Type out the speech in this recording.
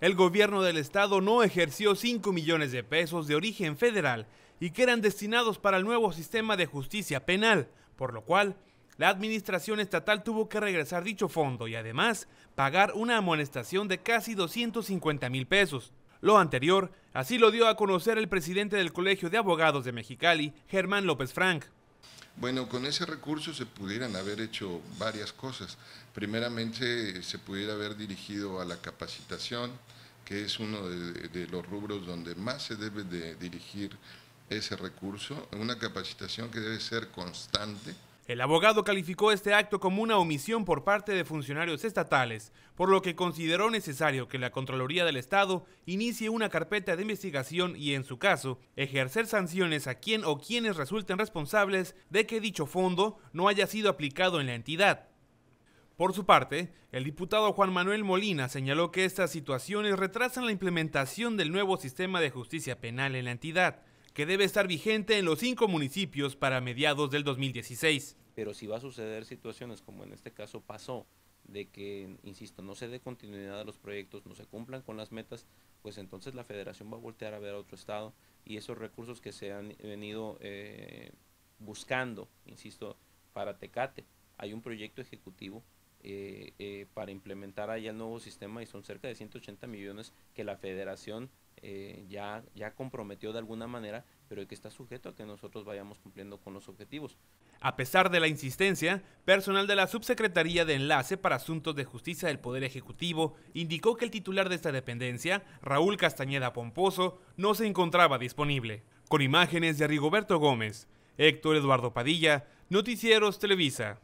el gobierno del estado no ejerció 5 millones de pesos de origen federal y que eran destinados para el nuevo sistema de justicia penal, por lo cual la administración estatal tuvo que regresar dicho fondo y además pagar una amonestación de casi 250 mil pesos. Lo anterior, así lo dio a conocer el presidente del Colegio de Abogados de Mexicali, Germán López Frank. Bueno, con ese recurso se pudieran haber hecho varias cosas. Primeramente, se pudiera haber dirigido a la capacitación, que es uno de, de los rubros donde más se debe de dirigir ese recurso, una capacitación que debe ser constante, el abogado calificó este acto como una omisión por parte de funcionarios estatales, por lo que consideró necesario que la Contraloría del Estado inicie una carpeta de investigación y, en su caso, ejercer sanciones a quien o quienes resulten responsables de que dicho fondo no haya sido aplicado en la entidad. Por su parte, el diputado Juan Manuel Molina señaló que estas situaciones retrasan la implementación del nuevo sistema de justicia penal en la entidad, que debe estar vigente en los cinco municipios para mediados del 2016. Pero si va a suceder situaciones como en este caso pasó, de que, insisto, no se dé continuidad a los proyectos, no se cumplan con las metas, pues entonces la federación va a voltear a ver a otro estado y esos recursos que se han venido eh, buscando, insisto, para Tecate, hay un proyecto ejecutivo eh, eh, para implementar allá el nuevo sistema y son cerca de 180 millones que la federación eh, ya, ya comprometió de alguna manera, pero que está sujeto a que nosotros vayamos cumpliendo con los objetivos. A pesar de la insistencia, personal de la Subsecretaría de Enlace para Asuntos de Justicia del Poder Ejecutivo indicó que el titular de esta dependencia, Raúl Castañeda Pomposo, no se encontraba disponible. Con imágenes de Rigoberto Gómez, Héctor Eduardo Padilla, Noticieros Televisa.